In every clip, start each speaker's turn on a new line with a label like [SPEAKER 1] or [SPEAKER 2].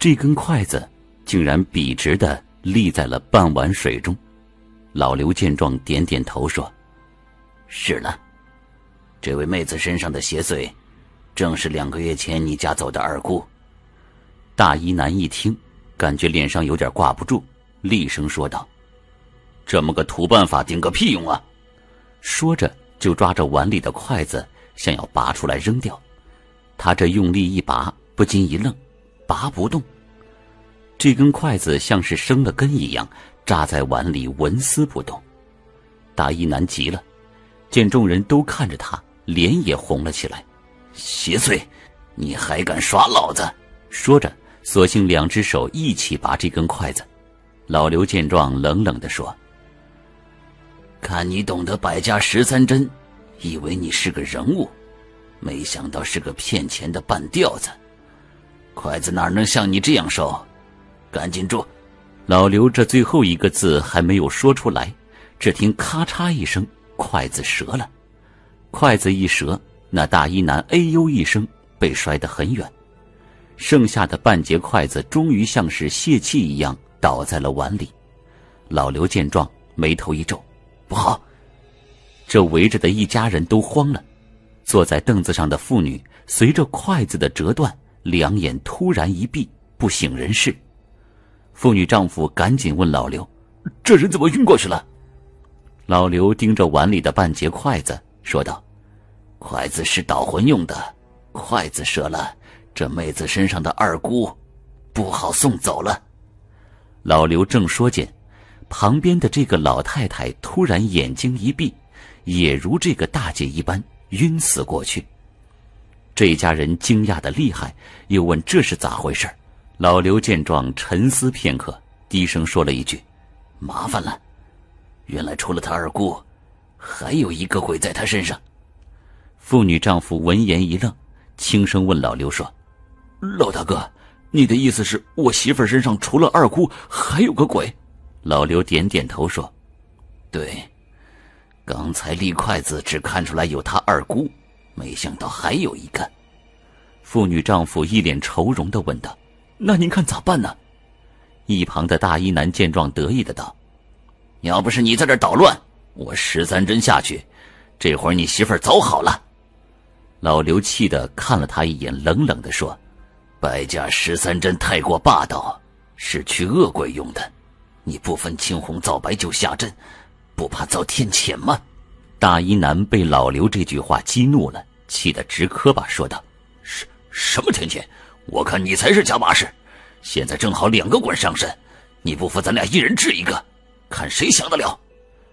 [SPEAKER 1] 这根筷子竟然笔直的立在了半碗水中，老刘见状点点头说：“是了，这位妹子身上的邪祟，正是两个月前你家走的二姑。”大衣男一听，感觉脸上有点挂不住，厉声说道：“这么个土办法顶个屁用啊！”说着就抓着碗里的筷子想要拔出来扔掉，他这用力一拔，不禁一愣。拔不动，这根筷子像是生了根一样扎在碗里，纹丝不动。大衣男急了，见众人都看着他，脸也红了起来。“邪祟，你还敢耍老子？”说着，索性两只手一起拔这根筷子。老刘见状，冷冷地说：“看你懂得百家十三针，以为你是个人物，没想到是个骗钱的半吊子。”筷子哪能像你这样瘦？赶紧住！老刘这最后一个字还没有说出来，只听咔嚓一声，筷子折了。筷子一折，那大衣男哎呦一声，被摔得很远。剩下的半截筷子终于像是泄气一样倒在了碗里。老刘见状，眉头一皱，不好！这围着的一家人都慌了。坐在凳子上的妇女随着筷子的折断。两眼突然一闭，不省人事。妇女丈夫赶紧问老刘：“这人怎么晕过去了？”老刘盯着碗里的半截筷子，说道：“筷子是导魂用的，筷子折了，这妹子身上的二姑，不好送走了。”老刘正说间，旁边的这个老太太突然眼睛一闭，也如这个大姐一般晕死过去。这一家人惊讶的厉害，又问这是咋回事？老刘见状，沉思片刻，低声说了一句：“麻烦了，原来除了他二姑，还有一个鬼在他身上。”妇女丈夫闻言一愣，轻声问老刘说：“老大哥，你的意思是我媳妇身上除了二姑，还有个鬼？”老刘点点头说：“对，刚才立筷子只看出来有他二姑。”没想到还有一个，妇女丈夫一脸愁容的问道：“那您看咋办呢？”一旁的大衣男见状得意的道：“要不是你在这捣乱，我十三针下去，这会儿你媳妇儿早好了。”老刘气的看了他一眼，冷冷的说：“白家十三针太过霸道，是驱恶鬼用的，你不分青红皂白就下针，不怕遭天谴吗？”大衣男被老刘这句话激怒了。气得直磕巴，说道：“什什么天谴？我看你才是假把式！现在正好两个鬼上身，你不服，咱俩一人治一个，看谁降得了。”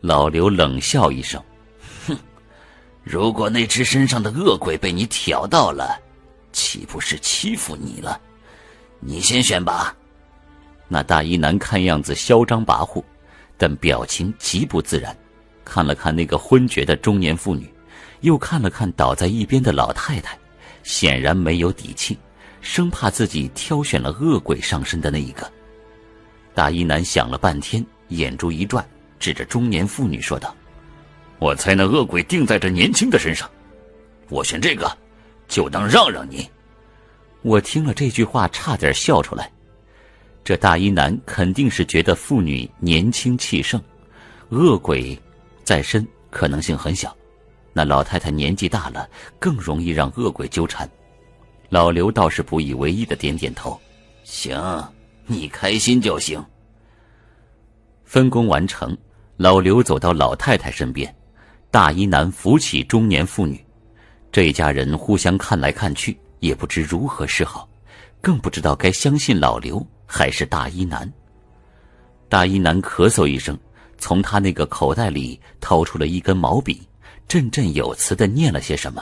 [SPEAKER 1] 老刘冷笑一声：“哼，如果那只身上的恶鬼被你挑到了，岂不是欺负你了？你先选吧。”那大衣男看样子嚣张跋扈，但表情极不自然，看了看那个昏厥的中年妇女。又看了看倒在一边的老太太，显然没有底气，生怕自己挑选了恶鬼上身的那一个。大衣男想了半天，眼珠一转，指着中年妇女说道：“我猜那恶鬼定在这年轻的身上，我选这个，就当让让你。”我听了这句话，差点笑出来。这大衣男肯定是觉得妇女年轻气盛，恶鬼在身可能性很小。那老太太年纪大了，更容易让恶鬼纠缠。老刘倒是不以为意的，点点头：“行，你开心就行。”分工完成，老刘走到老太太身边，大衣男扶起中年妇女。这一家人互相看来看去，也不知如何是好，更不知道该相信老刘还是大衣男。大衣男咳嗽一声，从他那个口袋里掏出了一根毛笔。振振有词的念了些什么，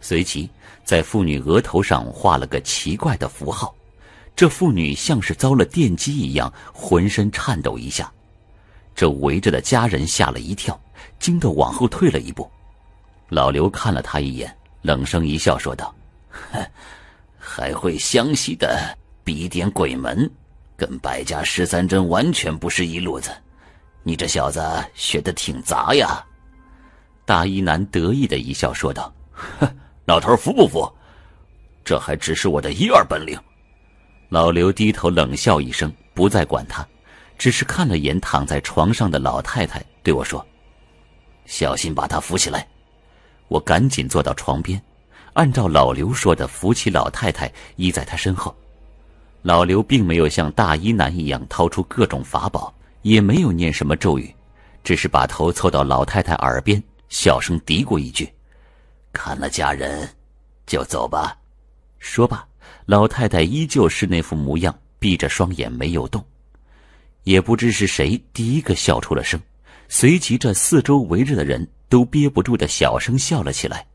[SPEAKER 1] 随即在妇女额头上画了个奇怪的符号，这妇女像是遭了电击一样，浑身颤抖一下，这围着的家人吓了一跳，惊得往后退了一步。老刘看了他一眼，冷声一笑，说道：“ 还会湘西的比点鬼门，跟百家十三针完全不是一路子，你这小子学的挺杂呀。”大衣男得意的一笑，说道：“老头服不服？这还只是我的一二本领。”老刘低头冷笑一声，不再管他，只是看了眼躺在床上的老太太，对我说：“小心把她扶起来。”我赶紧坐到床边，按照老刘说的扶起老太太，依在他身后。老刘并没有像大衣男一样掏出各种法宝，也没有念什么咒语，只是把头凑到老太太耳边。小声嘀咕一句：“看了家人，就走吧。”说罢，老太太依旧是那副模样，闭着双眼没有动。也不知是谁第一个笑出了声，随即这四周围着的人都憋不住的小声笑了起来。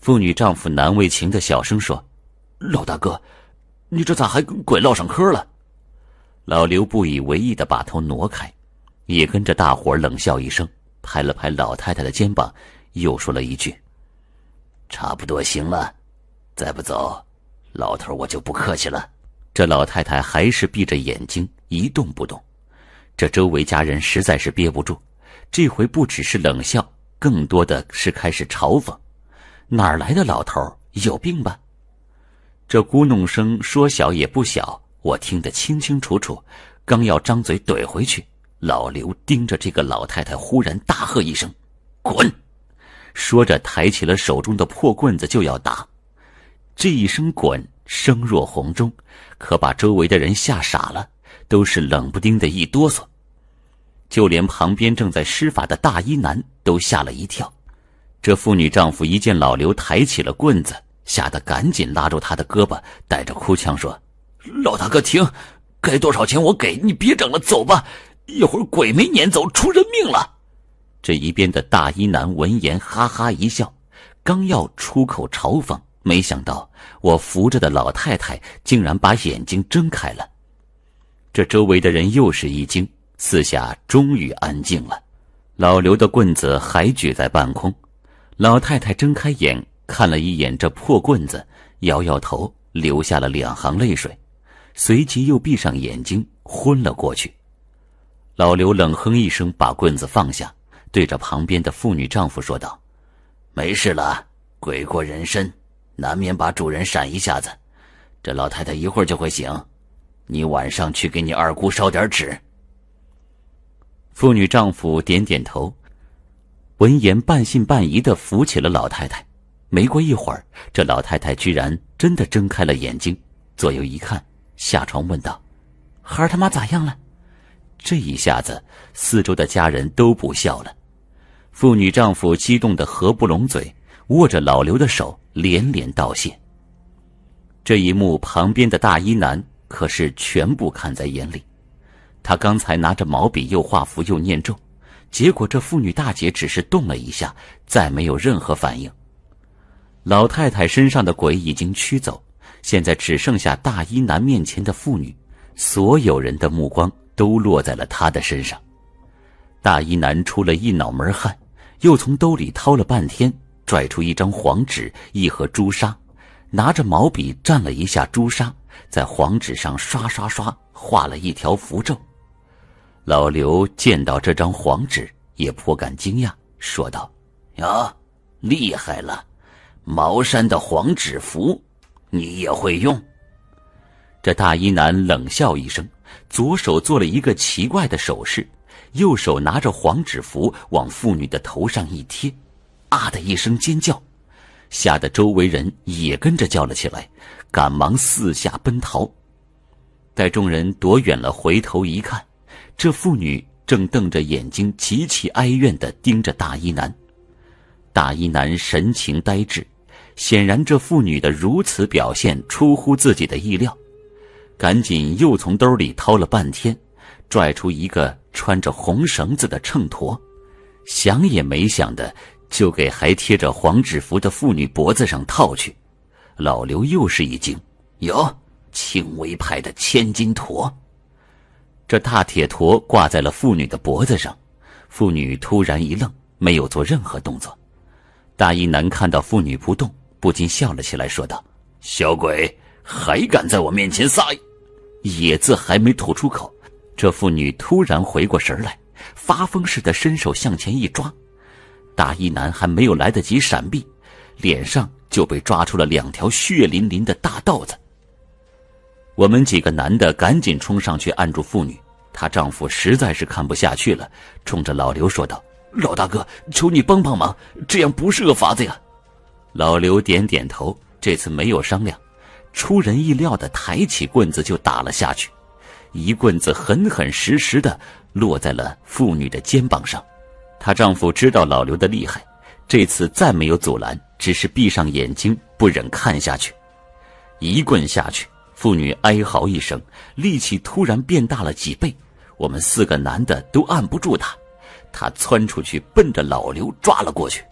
[SPEAKER 1] 妇女丈夫难为情的小声说：“老大哥，你这咋还跟鬼唠上嗑了？”老刘不以为意的把头挪开，也跟着大伙冷笑一声。拍了拍老太太的肩膀，又说了一句：“差不多行了，再不走，老头我就不客气了。”这老太太还是闭着眼睛一动不动。这周围家人实在是憋不住，这回不只是冷笑，更多的是开始嘲讽：“哪儿来的老头？有病吧？”这咕哝声说小也不小，我听得清清楚楚。刚要张嘴怼回去。老刘盯着这个老太太，忽然大喝一声：“滚！”说着抬起了手中的破棍子就要打。这一声“滚”声若洪钟，可把周围的人吓傻了，都是冷不丁的一哆嗦。就连旁边正在施法的大衣男都吓了一跳。这妇女丈夫一见老刘抬起了棍子，吓得赶紧拉住他的胳膊，带着哭腔说：“老大哥，停！该多少钱我给你，别整了，走吧。”一会儿鬼没撵走，出人命了！这一边的大衣男闻言哈哈一笑，刚要出口嘲讽，没想到我扶着的老太太竟然把眼睛睁开了。这周围的人又是一惊，四下终于安静了。老刘的棍子还举在半空，老太太睁开眼看了一眼这破棍子，摇摇头，流下了两行泪水，随即又闭上眼睛，昏了过去。老刘冷哼一声，把棍子放下，对着旁边的妇女丈夫说道：“没事了，鬼过人身，难免把主人闪一下子。这老太太一会儿就会醒。你晚上去给你二姑烧点纸。”妇女丈夫点点头，闻言半信半疑的扶起了老太太。没过一会儿，这老太太居然真的睁开了眼睛，左右一看，下床问道：“孩他妈咋样了？”这一下子，四周的家人都不笑了，妇女丈夫激动的合不拢嘴，握着老刘的手连连道谢。这一幕，旁边的大衣男可是全部看在眼里。他刚才拿着毛笔，又画符又念咒，结果这妇女大姐只是动了一下，再没有任何反应。老太太身上的鬼已经驱走，现在只剩下大衣男面前的妇女，所有人的目光。都落在了他的身上。大衣男出了一脑门汗，又从兜里掏了半天，拽出一张黄纸、一盒朱砂，拿着毛笔蘸了一下朱砂，在黄纸上刷刷刷画了一条符咒。老刘见到这张黄纸，也颇感惊讶，说道：“呀，厉害了，茅山的黄纸符，你也会用？”这大衣男冷笑一声。左手做了一个奇怪的手势，右手拿着黄纸符往妇女的头上一贴，啊的一声尖叫，吓得周围人也跟着叫了起来，赶忙四下奔逃。待众人躲远了，回头一看，这妇女正瞪着眼睛，极其哀怨的盯着大衣男。大衣男神情呆滞，显然这妇女的如此表现出乎自己的意料。赶紧又从兜里掏了半天，拽出一个穿着红绳子的秤砣，想也没想的就给还贴着黄纸符的妇女脖子上套去。老刘又是一惊：“哟，轻微派的千斤砣！”这大铁坨挂在了妇女的脖子上，妇女突然一愣，没有做任何动作。大衣男看到妇女不动，不禁笑了起来，说道：“小鬼。”还敢在我面前撒野！“野”字还没吐出口，这妇女突然回过神来，发疯似的伸手向前一抓，大衣男还没有来得及闪避，脸上就被抓出了两条血淋淋的大道子。我们几个男的赶紧冲上去按住妇女，她丈夫实在是看不下去了，冲着老刘说道：“老大哥，求你帮帮忙，这样不是个法子呀！”老刘点点头，这次没有商量。出人意料的抬起棍子就打了下去，一棍子狠狠实实的落在了妇女的肩膀上。她丈夫知道老刘的厉害，这次再没有阻拦，只是闭上眼睛不忍看下去。一棍下去，妇女哀嚎一声，力气突然变大了几倍，我们四个男的都按不住她，她窜出去奔着老刘抓了过去，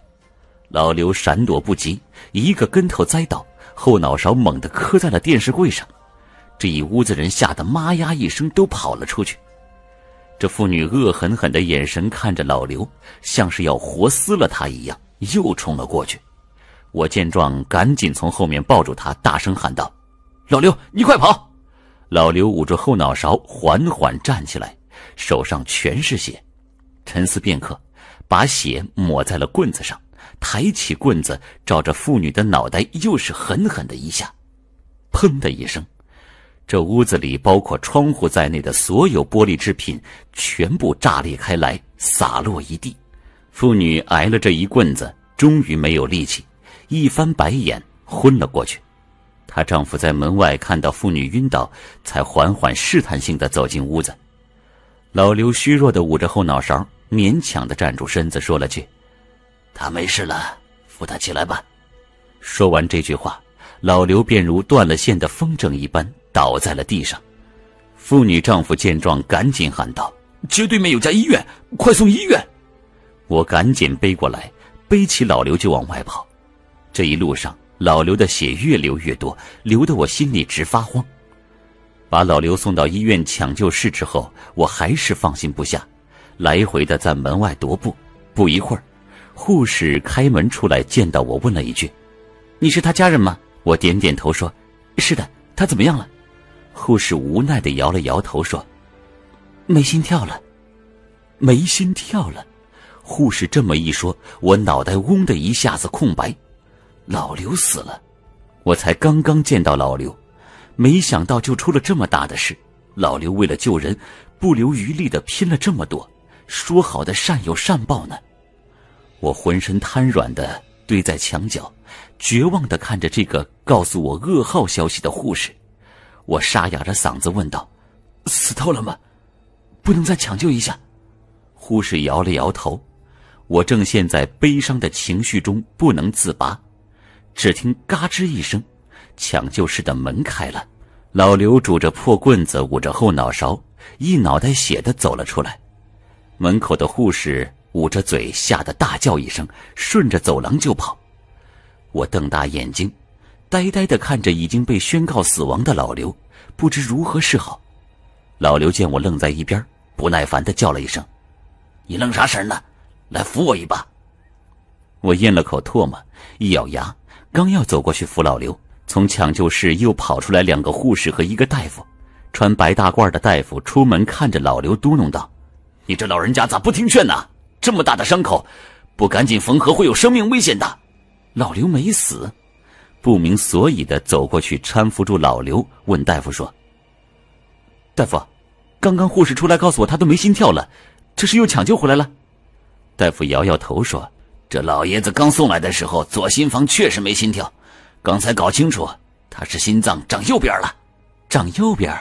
[SPEAKER 1] 老刘闪躲不及，一个跟头栽倒。后脑勺猛地磕在了电视柜上，这一屋子人吓得“妈呀”一声都跑了出去。这妇女恶狠狠的眼神看着老刘，像是要活撕了他一样，又冲了过去。我见状，赶紧从后面抱住他，大声喊道：“老刘，你快跑！”老刘捂住后脑勺，缓缓站起来，手上全是血，沉思片刻，把血抹在了棍子上。抬起棍子，照着妇女的脑袋，又是狠狠的一下，“砰”的一声，这屋子里包括窗户在内的所有玻璃制品全部炸裂开来，洒落一地。妇女挨了这一棍子，终于没有力气，一翻白眼，昏了过去。她丈夫在门外看到妇女晕倒，才缓缓试探性的走进屋子。老刘虚弱的捂着后脑勺，勉强的站住身子，说了句。他没事了，扶他起来吧。说完这句话，老刘便如断了线的风筝一般倒在了地上。妇女丈夫见状，赶紧喊道：“街对面有家医院，快送医院！”我赶紧背过来，背起老刘就往外跑。这一路上，老刘的血越流越多，流得我心里直发慌。把老刘送到医院抢救室之后，我还是放心不下，来回的在门外踱步。不一会儿，护士开门出来，见到我，问了一句：“你是他家人吗？”我点点头说：“是的。”他怎么样了？护士无奈的摇了摇头说：“没心跳了，没心跳了。”护士这么一说，我脑袋嗡的一下子空白。老刘死了，我才刚刚见到老刘，没想到就出了这么大的事。老刘为了救人，不留余力的拼了这么多，说好的善有善报呢？我浑身瘫软的堆在墙角，绝望的看着这个告诉我噩耗消息的护士。我沙哑着嗓子问道：“死透了吗？不能再抢救一下？”护士摇了摇头。我正陷在悲伤的情绪中不能自拔，只听“嘎吱”一声，抢救室的门开了。老刘拄着破棍子，捂着后脑勺，一脑袋血的走了出来。门口的护士。捂着嘴，吓得大叫一声，顺着走廊就跑。我瞪大眼睛，呆呆地看着已经被宣告死亡的老刘，不知如何是好。老刘见我愣在一边，不耐烦地叫了一声：“你愣啥神呢？来扶我一把！”我咽了口唾沫，一咬牙，刚要走过去扶老刘，从抢救室又跑出来两个护士和一个大夫，穿白大褂的大夫出门看着老刘，嘟哝道：“你这老人家咋不听劝呢？”这么大的伤口，不赶紧缝合会有生命危险的。老刘没死，不明所以的走过去搀扶住老刘，问大夫说：“大夫，刚刚护士出来告诉我，他都没心跳了，这是又抢救回来了？”大夫摇摇头说：“这老爷子刚送来的时候，左心房确实没心跳，刚才搞清楚，他是心脏长右边了，长右边。”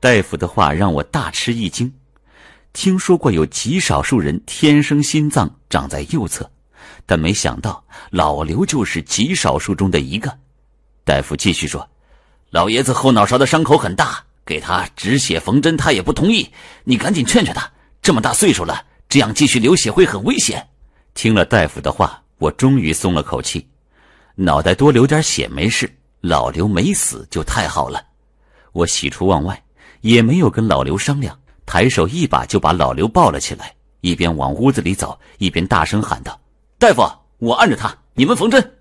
[SPEAKER 1] 大夫的话让我大吃一惊。听说过有极少数人天生心脏长在右侧，但没想到老刘就是极少数中的一个。大夫继续说：“老爷子后脑勺的伤口很大，给他止血缝针，他也不同意。你赶紧劝劝他，这么大岁数了，这样继续流血会很危险。”听了大夫的话，我终于松了口气。脑袋多流点血没事，老刘没死就太好了。我喜出望外，也没有跟老刘商量。抬手一把就把老刘抱了起来，一边往屋子里走，一边大声喊道：“大夫，我按着他，你们缝针。”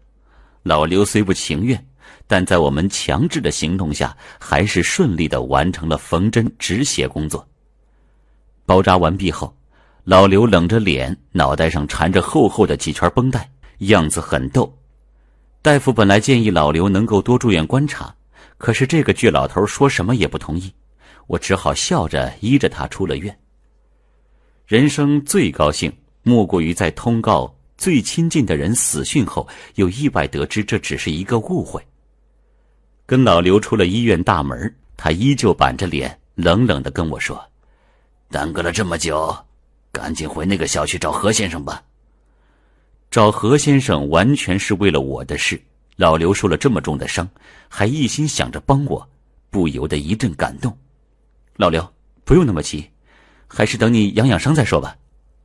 [SPEAKER 1] 老刘虽不情愿，但在我们强制的行动下，还是顺利的完成了缝针止血工作。包扎完毕后，老刘冷着脸，脑袋上缠着厚厚的几圈绷带，样子很逗。大夫本来建议老刘能够多住院观察，可是这个倔老头说什么也不同意。我只好笑着依着他出了院。人生最高兴莫过于在通告最亲近的人死讯后，又意外得知这只是一个误会。跟老刘出了医院大门，他依旧板着脸，冷冷的跟我说：“耽搁了这么久，赶紧回那个小区找何先生吧。”找何先生完全是为了我的事。老刘受了这么重的伤，还一心想着帮我，不由得一阵感动。老刘，不用那么急，还是等你养养伤再说吧。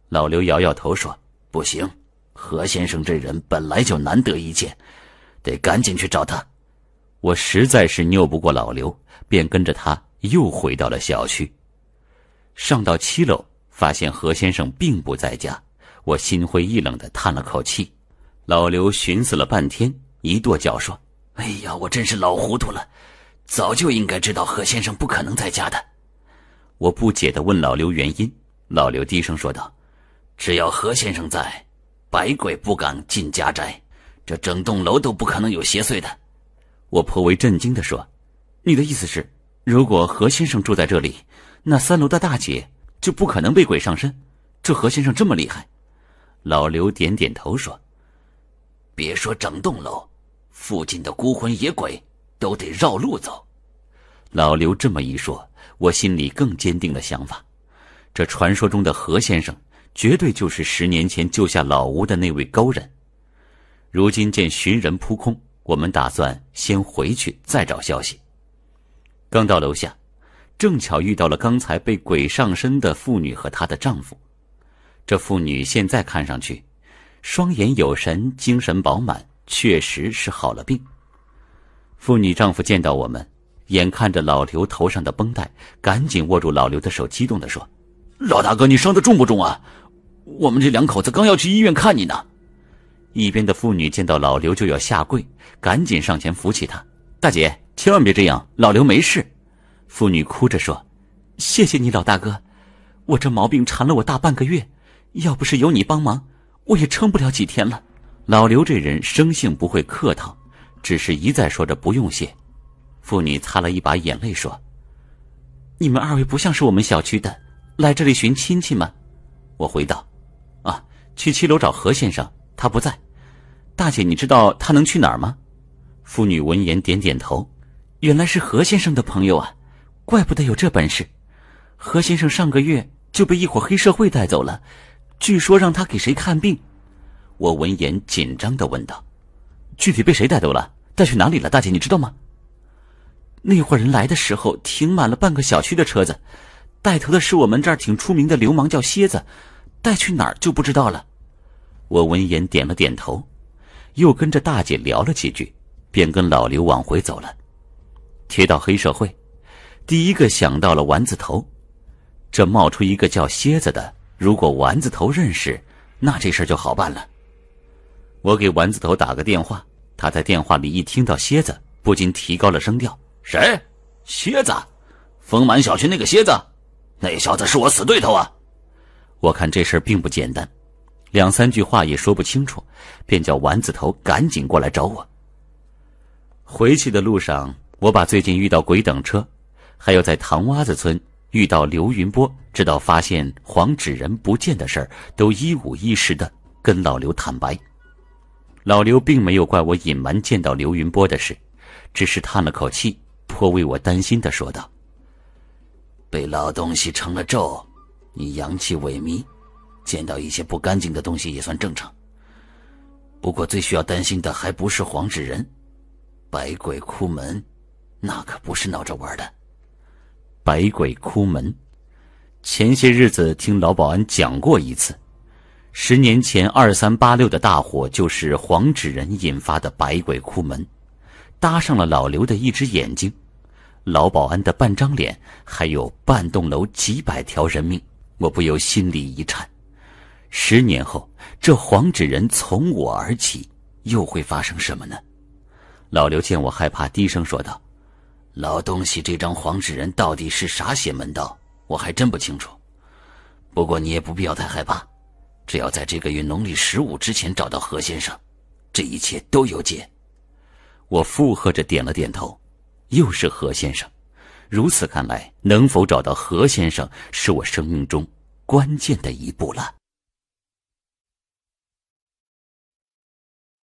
[SPEAKER 1] 老刘摇摇头说：“不行，何先生这人本来就难得一见，得赶紧去找他。”我实在是拗不过老刘，便跟着他又回到了小区。上到七楼，发现何先生并不在家，我心灰意冷的叹了口气。老刘寻思了半天，一跺脚说：“哎呀，我真是老糊涂了，早就应该知道何先生不可能在家的。”我不解地问老刘原因，老刘低声说道：“只要何先生在，百鬼不敢进家宅，这整栋楼都不可能有邪祟的。”我颇为震惊地说：“你的意思是，如果何先生住在这里，那三楼的大姐就不可能被鬼上身？这何先生这么厉害？”老刘点点头说：“别说整栋楼，附近的孤魂野鬼都得绕路走。”老刘这么一说。我心里更坚定了想法，这传说中的何先生，绝对就是十年前救下老吴的那位高人。如今见寻人扑空，我们打算先回去再找消息。刚到楼下，正巧遇到了刚才被鬼上身的妇女和她的丈夫。这妇女现在看上去，双眼有神，精神饱满，确实是好了病。妇女丈夫见到我们。眼看着老刘头上的绷带，赶紧握住老刘的手，激动地说：“老大哥，你伤的重不重啊？我们这两口子刚要去医院看你呢。”一边的妇女见到老刘就要下跪，赶紧上前扶起他。“大姐，千万别这样，老刘没事。”妇女哭着说：“谢谢你，老大哥，我这毛病缠了我大半个月，要不是有你帮忙，我也撑不了几天了。”老刘这人生性不会客套，只是一再说着不用谢。妇女擦了一把眼泪说：“你们二位不像是我们小区的，来这里寻亲戚吗？”我回道：“啊，去七楼找何先生，他不在。大姐，你知道他能去哪儿吗？”妇女闻言点点头：“原来是何先生的朋友啊，怪不得有这本事。何先生上个月就被一伙黑社会带走了，据说让他给谁看病。”我闻言紧张的问道：“具体被谁带走了？带去哪里了？大姐，你知道吗？”那伙人来的时候，停满了半个小区的车子。带头的是我们这儿挺出名的流氓，叫蝎子。带去哪儿就不知道了。我闻言点了点头，又跟着大姐聊了几句，便跟老刘往回走了。提到黑社会，第一个想到了丸子头。这冒出一个叫蝎子的，如果丸子头认识，那这事就好办了。我给丸子头打个电话，他在电话里一听到蝎子，不禁提高了声调。谁？蝎子，丰满小区那个蝎子，那小子是我死对头啊！我看这事并不简单，两三句话也说不清楚，便叫丸子头赶紧过来找我。回去的路上，我把最近遇到鬼等车，还有在唐洼子村遇到刘云波，直到发现黄纸人不见的事儿，都一五一十的跟老刘坦白。老刘并没有怪我隐瞒见到刘云波的事，只是叹了口气。过为我担心的说道：“被老东西成了咒，你阳气萎靡，见到一些不干净的东西也算正常。不过最需要担心的还不是黄纸人，百鬼哭门，那可不是闹着玩的。百鬼哭门，前些日子听老保安讲过一次，十年前二三八六的大火就是黄纸人引发的百鬼哭门，搭上了老刘的一只眼睛。”老保安的半张脸，还有半栋楼几百条人命，我不由心里一颤。十年后，这黄纸人从我而起，又会发生什么呢？老刘见我害怕，低声说道：“老东西，这张黄纸人到底是啥邪门道？我还真不清楚。不过你也不必要太害怕，只要在这个月农历十五之前找到何先生，这一切都有解。”我附和着点了点头。又是何先生，如此看来，能否找到何先生，是我生命中关键的一步了。